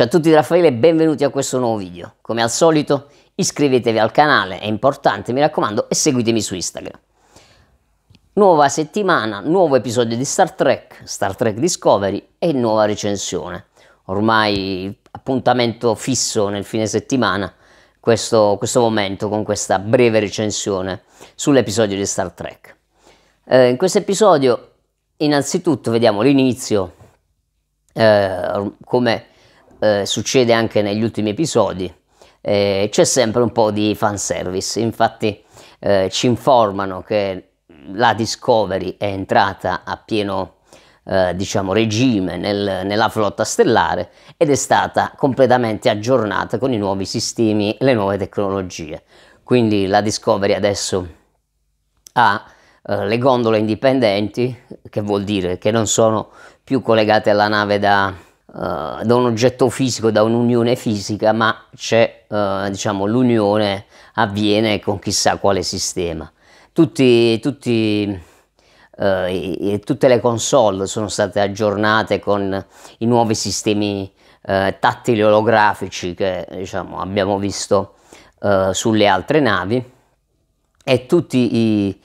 Ciao a tutti da Raffaele e benvenuti a questo nuovo video. Come al solito iscrivetevi al canale, è importante mi raccomando, e seguitemi su Instagram. Nuova settimana, nuovo episodio di Star Trek, Star Trek Discovery e nuova recensione. Ormai appuntamento fisso nel fine settimana, questo, questo momento con questa breve recensione sull'episodio di Star Trek. Eh, in questo episodio innanzitutto vediamo l'inizio, eh, come eh, succede anche negli ultimi episodi, eh, c'è sempre un po' di fanservice. Infatti eh, ci informano che la Discovery è entrata a pieno eh, diciamo, regime nel, nella flotta stellare ed è stata completamente aggiornata con i nuovi sistemi, e le nuove tecnologie. Quindi la Discovery adesso ha eh, le gondole indipendenti, che vuol dire che non sono più collegate alla nave da, eh, da un oggetto fisico, da un'unione fisica, ma c'è, uh, diciamo, l'unione avviene con chissà quale sistema. Tutti, tutti, uh, tutte le console sono state aggiornate con i nuovi sistemi tattili olografici che diciamo, abbiamo visto sulle altre navi e tutti i,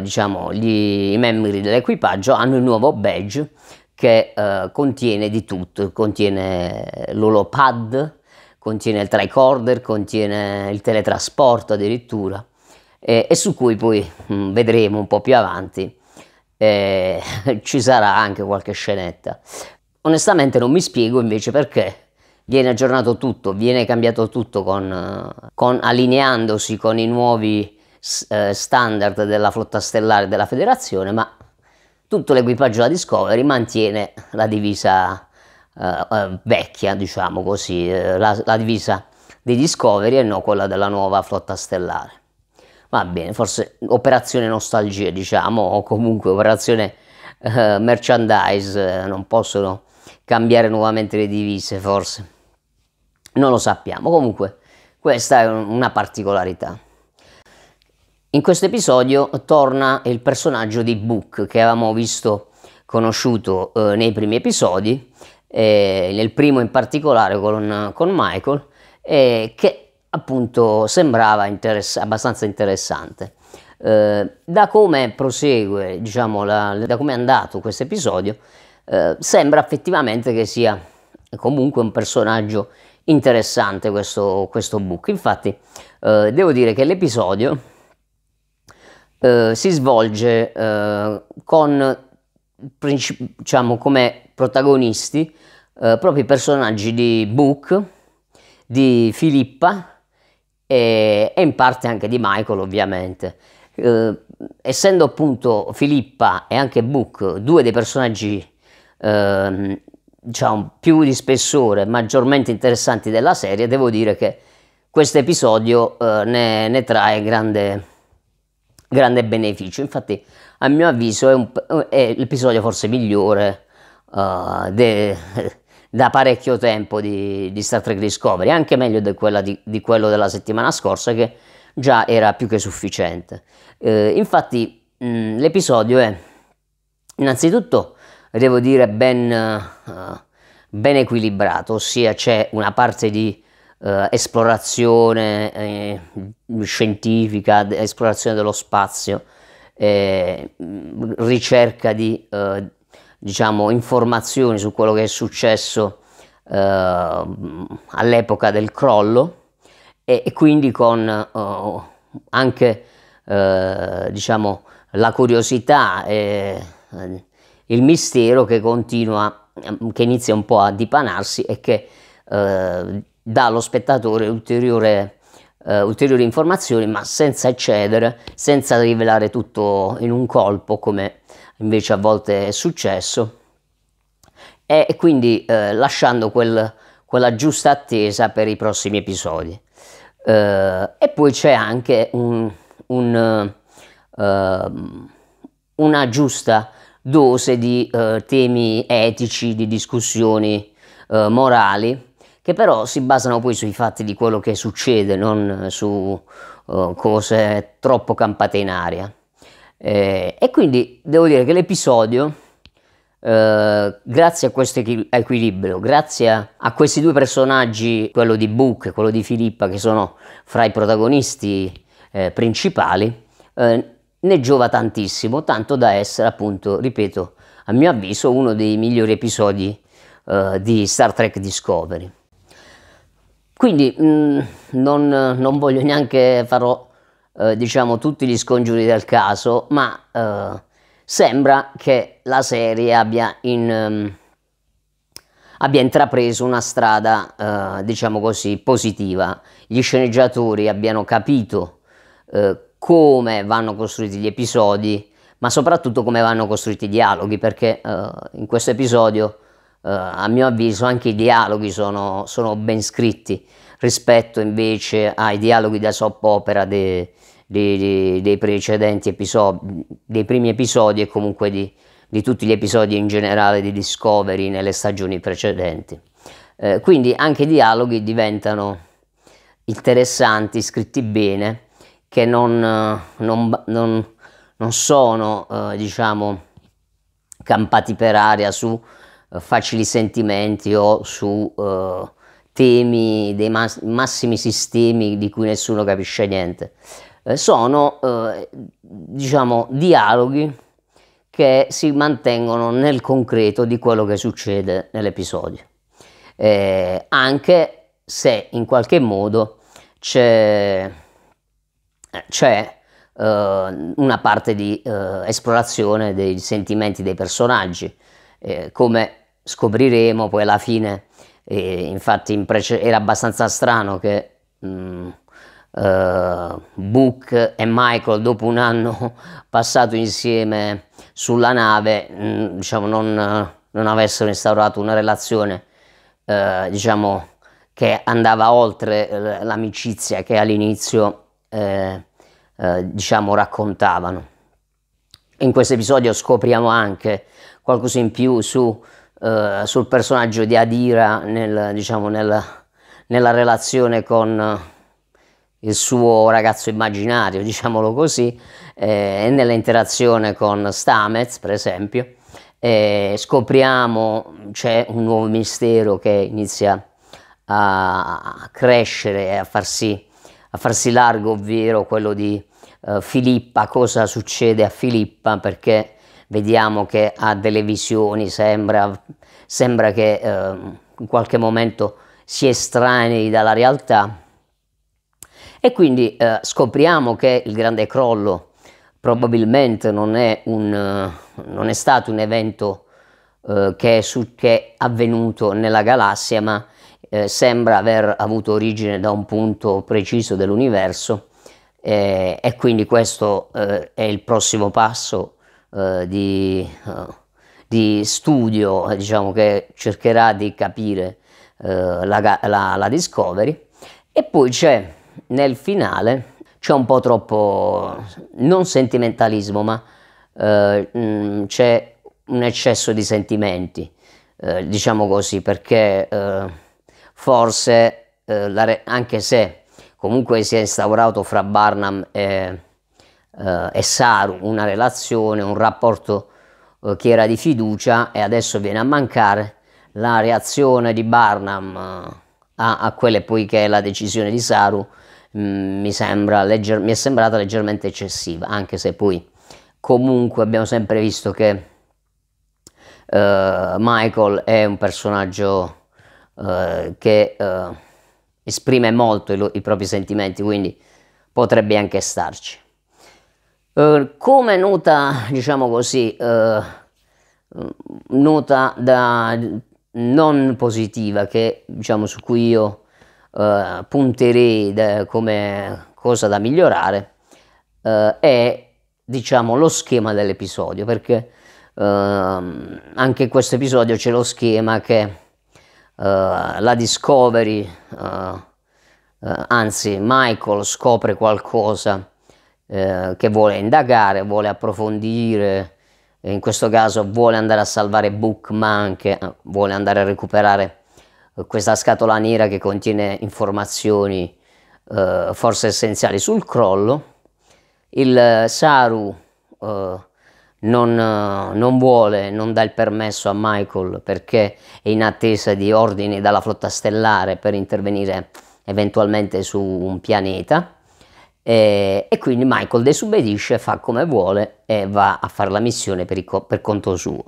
diciamo, gli, i membri dell'equipaggio hanno il nuovo badge che eh, contiene di tutto, contiene l'olopad, contiene il tricorder, contiene il teletrasporto addirittura eh, e su cui poi mh, mm, vedremo un po' più avanti eh, ci sarà anche qualche scenetta. Onestamente non mi spiego invece perché viene aggiornato tutto, viene cambiato tutto con, con, allineandosi con i nuovi eh, standard della flotta stellare della federazione, ma tutto l'equipaggio della Discovery mantiene la divisa eh, eh vecchia, diciamo così, eh, la, la, divisa di Discovery e non quella della nuova flotta stellare. Va bene, forse operazione nostalgia, diciamo, o comunque operazione eh, merchandise, eh, non possono cambiare nuovamente le divise, forse. Non lo sappiamo, comunque questa è una particolarità. In questo episodio torna il personaggio di Book che avevamo visto conosciuto eh, nei primi episodi, eh, nel primo in particolare con, con Michael, eh, che appunto sembrava interess- abbastanza interessante. Eh, da come prosegue, diciamo, la, da come è andato questo episodio, eh, sembra effettivamente che sia comunque un personaggio interessante questo, questo book. Infatti, eh, devo dire che l'episodio eh, si svolge eh, con diciamo come protagonisti eh, proprio i personaggi di Book, di Filippa e, e, in parte anche di Michael ovviamente. Eh, essendo appunto Filippa e anche Book due dei personaggi ehm, diciamo, più di spessore, maggiormente interessanti della serie, devo dire che questo episodio eh, ne, ne trae grande, grande beneficio. Infatti, a mio avviso, è, un, è l'episodio forse migliore uh, de, da parecchio tempo di, di, Star Trek Discovery, anche meglio di, di, quello della settimana scorsa, che già era più che sufficiente. Eh, infatti, mh, mm, l'episodio è innanzitutto, devo dire, ben, uh, ben equilibrato, ossia c'è una parte di eh, esplorazione eh, scientifica, esplorazione dello spazio, eh, ricerca di eh, diciamo, informazioni su quello che è successo eh, all'epoca del crollo e, e quindi con eh, anche diciamo, la curiosità e il mistero che continua, che inizia un po' a dipanarsi e che dà allo spettatore ulteriore Uh, ulteriori informazioni, ma senza eccedere, senza rivelare tutto in un colpo, come invece a volte è successo, e, e quindi uh, lasciando quel, quella giusta attesa per i prossimi episodi. Uh, e poi c'è anche un, un, ehm, una giusta dose di temi etici, di discussioni morali, che però si basano poi sui fatti di quello che succede, non su uh, cose troppo campate in aria. Eh, e quindi devo dire che l'episodio, eh, grazie a questo equilibrio, grazie a questi due personaggi, quello di Book e quello di Filippa, che sono fra i protagonisti eh, principali, eh, ne giova tantissimo, tanto da essere appunto, ripeto, a mio avviso uno dei migliori episodi eh, di Star Trek Discovery. Quindi mh, mm, non, non, voglio neanche farò eh, diciamo tutti gli scongiuri del caso, ma eh, sembra che la serie abbia, in, um, abbia intrapreso una strada, eh, diciamo così, positiva. Gli sceneggiatori abbiano capito eh, come vanno costruiti gli episodi, ma soprattutto come vanno costruiti i dialoghi, perché eh, in questo episodio eh, a mio avviso anche i dialoghi sono, sono, ben scritti rispetto invece ai dialoghi da soap opera de, de, de, dei precedenti episodi, dei primi episodi e comunque di, di, tutti gli episodi in generale di Discovery nelle stagioni precedenti. Eh, quindi anche i dialoghi diventano interessanti, scritti bene, che non, non, non, non sono eh, diciamo campati per aria su eh, facili sentimenti o su eh, temi dei mass massimi sistemi di cui nessuno capisce niente. Eh, sono, eh, diciamo, dialoghi che si mantengono nel concreto di quello che succede nell'episodio, eh, anche se in qualche modo c'è, eh, una parte di esplorazione dei sentimenti dei personaggi, eh, come scopriremo poi alla fine, eh, infatti prece- era abbastanza strano che mh, mm, eh, uh, Book e Michael dopo un anno passato insieme sulla nave mh, mm, diciamo, non, non, avessero instaurato una relazione eh, diciamo, che andava oltre eh, l'amicizia che all'inizio eh, eh diciamo, raccontavano. In questo episodio scopriamo anche qualcosa in più su, eh, sul personaggio di Adira nel, diciamo, nel, nella relazione con eh, il suo ragazzo immaginario, diciamolo così, eh, e nell'interazione con Stamez, per esempio. Eh, scopriamo c'è un nuovo mistero che inizia a crescere e a farsi sì a farsi largo, ovvero quello di eh, Filippa, cosa succede a Filippa, perché vediamo che ha delle visioni, sembra, sembra che eh, in qualche momento si estranei dalla realtà. E quindi eh, scopriamo che il grande crollo probabilmente non è, un, eh, non è stato un evento eh, che è, su, che è avvenuto nella galassia, ma eh, sembra aver avuto origine da un punto preciso dell'universo eh, e quindi questo eh, è il prossimo passo eh, di, eh, di, studio diciamo, che cercherà di capire eh, la, la, la Discovery. E poi c'è nel finale, c'è un po' troppo, non sentimentalismo, ma mm, c'è un eccesso di sentimenti, diciamo così, perché forse, eh, anche se comunque si è instaurato fra Barnum e, eh, e Saru una relazione, un rapporto eh, che era di fiducia e adesso viene a mancare, la reazione di Barnum eh, a, a quella poi è la decisione di Saru mh, mm, mi, sembra legger- mi è sembrata leggermente eccessiva, anche se poi comunque abbiamo sempre visto che Uh, Michael è un personaggio eh, che eh, esprime molto i, i, propri sentimenti, quindi potrebbe anche starci. Eh, come nota, diciamo così, eh, nota da non positiva che, diciamo, su cui io eh, punterei da, come cosa da migliorare, è diciamo lo schema dell'episodio perché ehm, anche in questo episodio c'è lo schema che eh, la Discovery, eh, eh, anzi Michael scopre qualcosa che vuole indagare, vuole approfondire, in questo caso vuole andare a salvare Book, ma anche vuole andare a recuperare questa scatola nera che contiene informazioni forse essenziali sul crollo. Il Saru eh, non, eh, non, vuole, non dà il permesso a Michael perché è in attesa di ordini dalla flotta stellare per intervenire eventualmente su un pianeta e, e quindi Michael desubbedisce, fa come vuole e va a fare la missione per, co per conto suo.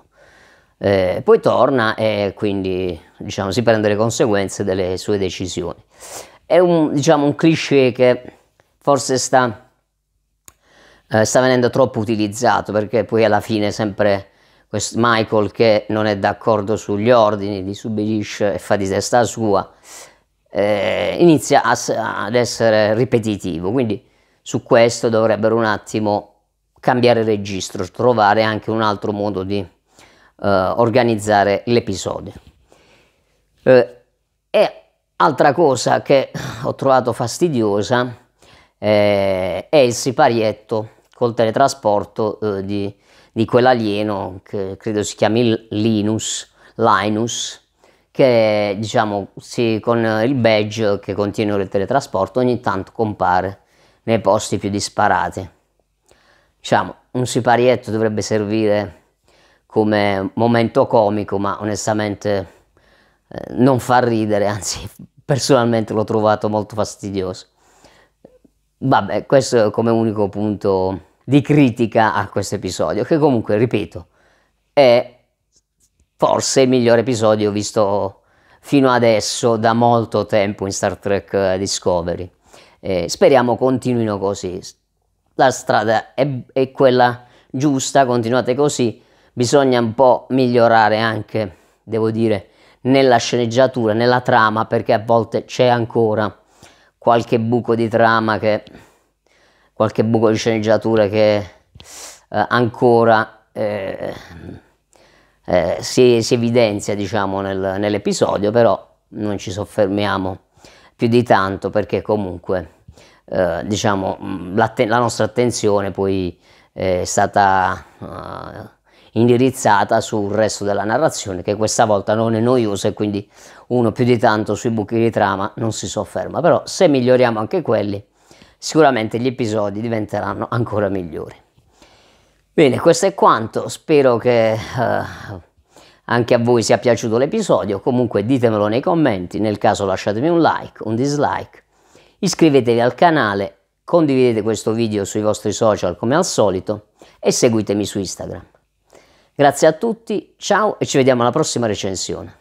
Eh, poi torna e quindi diciamo, si prende le conseguenze delle sue decisioni. È un, diciamo, un cliché che forse sta eh, sta venendo troppo utilizzato perché poi alla fine sempre questo Michael che non è d'accordo sugli ordini, li subbisce e fa di testa sua, eh, inizia a, ad essere ripetitivo, quindi su questo dovrebbero un attimo cambiare registro, trovare anche un altro modo di eh, organizzare l'episodio. Eh, e altra cosa che ho trovato fastidiosa eh, è il siparietto col teletrasporto eh, di, di quell'alieno che credo si chiami Linus, Linus, che diciamo sì, con il badge che contiene il teletrasporto ogni tanto compare nei posti più disparati. Diciamo, un siparietto dovrebbe servire come momento comico, ma onestamente eh, non fa ridere, anzi personalmente l'ho trovato molto fastidioso. Vabbè, questo è come unico punto di critica a questo episodio, che comunque, ripeto, è forse il miglior episodio visto fino adesso da molto tempo in Star Trek eh, Discovery. Eh, speriamo continuino così. La strada è, è quella giusta, continuate così. Bisogna un po' migliorare anche, devo dire, nella sceneggiatura, nella trama, perché a volte c'è ancora qualche buco di trama che qualche buco di sceneggiatura che eh, ancora eh, eh, si, si, evidenzia diciamo, nel, nell'episodio, però non ci soffermiamo più di tanto perché comunque eh, diciamo, la, la, nostra attenzione poi eh, è stata eh, indirizzata sul resto della narrazione che questa volta non è noiosa e quindi uno più di tanto sui buchi di trama non si sofferma, però se miglioriamo anche quelli sicuramente gli episodi diventeranno ancora migliori. Bene, questo è quanto, spero che eh, anche a voi sia piaciuto l'episodio, comunque ditemelo nei commenti, nel caso lasciatemi un like, un dislike, iscrivetevi al canale, condividete questo video sui vostri social come al solito e seguitemi su Instagram. Grazie a tutti, ciao e ci vediamo alla prossima recensione.